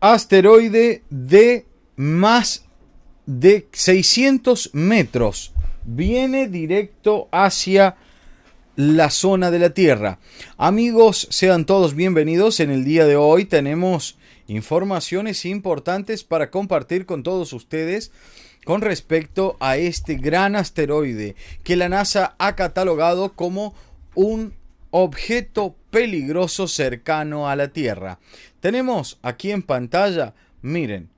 asteroide de más de 600 metros. Viene directo hacia la zona de la Tierra. Amigos, sean todos bienvenidos. En el día de hoy tenemos informaciones importantes para compartir con todos ustedes con respecto a este gran asteroide que la NASA ha catalogado como un objeto peligroso cercano a la Tierra. Tenemos aquí en pantalla, miren,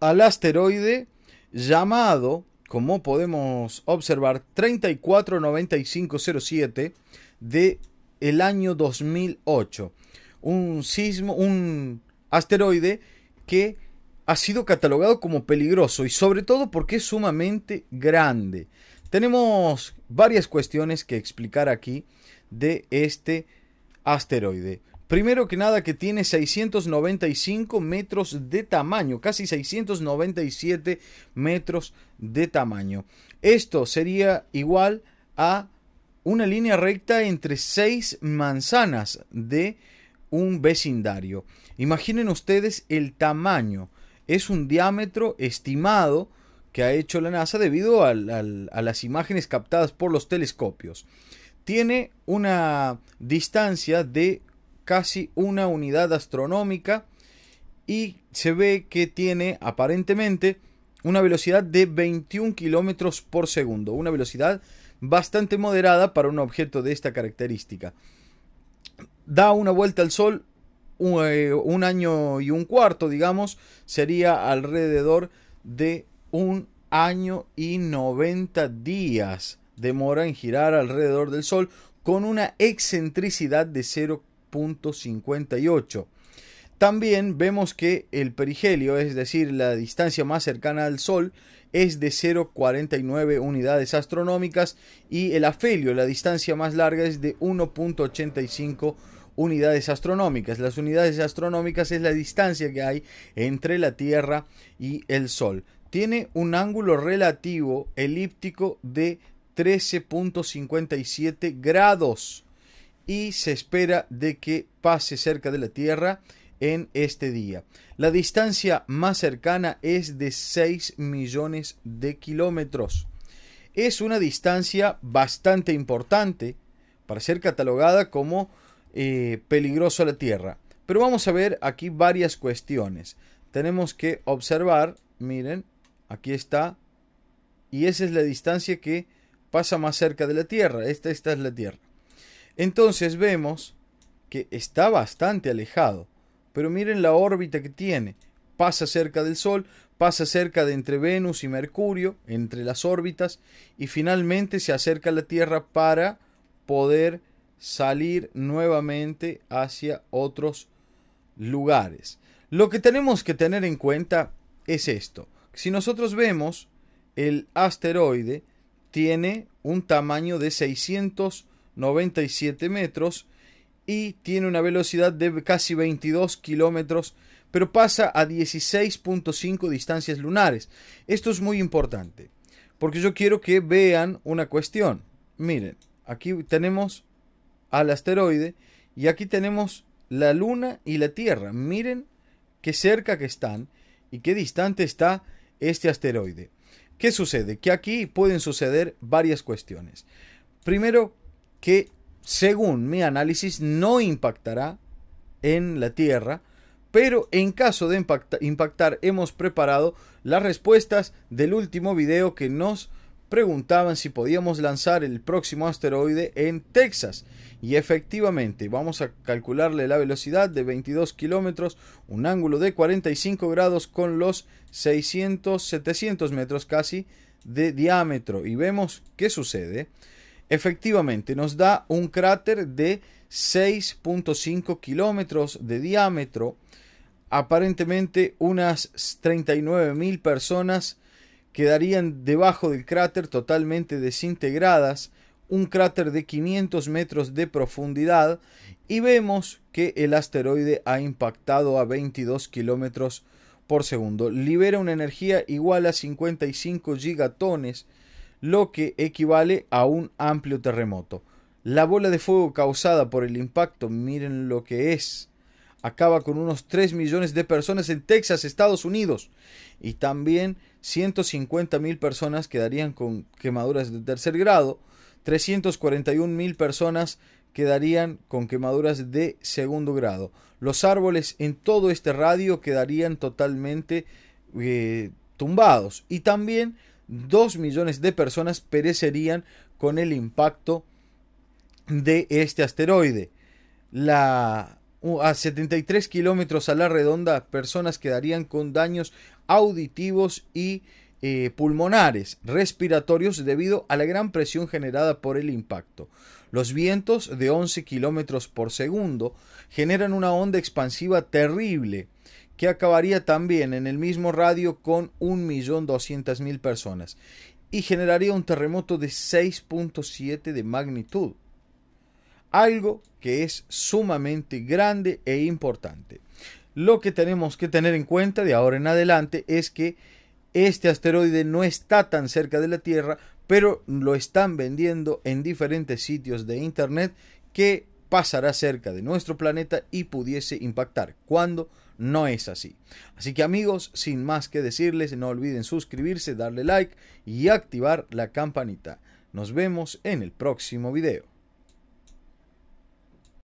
al asteroide llamado, como podemos observar, 349507 de el año 2008. Un sismo, un asteroide que ha sido catalogado como peligroso y sobre todo porque es sumamente grande. Tenemos varias cuestiones que explicar aquí de este asteroide. Primero que nada que tiene 695 metros de tamaño, casi 697 metros de tamaño. Esto sería igual a una línea recta entre seis manzanas de un vecindario. Imaginen ustedes el tamaño. Es un diámetro estimado que ha hecho la NASA debido a, a las imágenes captadas por los telescopios tiene una distancia de casi una unidad astronómica y se ve que tiene aparentemente una velocidad de 21 kilómetros por segundo, una velocidad bastante moderada para un objeto de esta característica. Da una vuelta al Sol un eh, año y un cuarto, digamos, sería alrededor de un año y 90 días demora en girar alrededor del Sol con una excentricidad de 0.58. También vemos que el perigelio, es decir, la distancia más cercana al Sol, es de 0,49 unidades astronómicas y el afelio, la distancia más larga, es de 1.85 unidades astronómicas. Las unidades astronómicas es la distancia que hay entre la Tierra y el Sol. Tiene un ángulo relativo elíptico de 13.57 grados y se espera de que pase cerca de la Tierra en este día. La distancia más cercana es de 6 millones de kilómetros. Es una distancia bastante importante para ser catalogada como eh, peligroso a la Tierra. Pero vamos a ver aquí varias cuestiones. Tenemos que observar, miren, aquí está, y esa es la distancia que pasa más cerca de la Tierra. Esta, esta es la Tierra. Entonces vemos que está bastante alejado. Pero miren la órbita que tiene. Pasa cerca del Sol, pasa cerca de entre Venus y Mercurio, entre las órbitas, y finalmente se acerca a la Tierra para poder salir nuevamente hacia otros lugares. Lo que tenemos que tener en cuenta es esto. Si nosotros vemos el asteroide, tiene un tamaño de 697 metros y tiene una velocidad de casi 22 kilómetros, pero pasa a 16.5 distancias lunares. Esto es muy importante, porque yo quiero que vean una cuestión. Miren, aquí tenemos al asteroide y aquí tenemos la Luna y la Tierra. Miren qué cerca que están y qué distante está este asteroide. ¿Qué sucede? Que aquí pueden suceder varias cuestiones. Primero, que según mi análisis no impactará en la Tierra, pero en caso de impactar hemos preparado las respuestas del último video que nos preguntaban si podíamos lanzar el próximo asteroide en Texas. Y efectivamente, vamos a calcularle la velocidad de 22 kilómetros, un ángulo de 45 grados con los 600, 700 metros casi de diámetro. Y vemos qué sucede. Efectivamente, nos da un cráter de 6.5 kilómetros de diámetro. Aparentemente, unas 39 mil personas quedarían debajo del cráter totalmente desintegradas, un cráter de 500 metros de profundidad y vemos que el asteroide ha impactado a 22 kilómetros por segundo. Libera una energía igual a 55 gigatones, lo que equivale a un amplio terremoto. La bola de fuego causada por el impacto, miren lo que es, acaba con unos 3 millones de personas en Texas, Estados Unidos. Y también 150 mil personas quedarían con quemaduras de tercer grado. 341 mil personas quedarían con quemaduras de segundo grado. Los árboles en todo este radio quedarían totalmente eh, tumbados. Y también 2 millones de personas perecerían con el impacto de este asteroide. La a 73 kilómetros a la redonda personas quedarían con daños auditivos y eh, pulmonares respiratorios debido a la gran presión generada por el impacto. Los vientos de 11 kilómetros por segundo generan una onda expansiva terrible que acabaría también en el mismo radio con 1.200.000 personas y generaría un terremoto de 6.7 de magnitud algo que es sumamente grande e importante. Lo que tenemos que tener en cuenta de ahora en adelante es que este asteroide no está tan cerca de la Tierra, pero lo están vendiendo en diferentes sitios de Internet que pasará cerca de nuestro planeta y pudiese impactar. Cuando no es así. Así que amigos, sin más que decirles, no olviden suscribirse, darle like y activar la campanita. Nos vemos en el próximo video.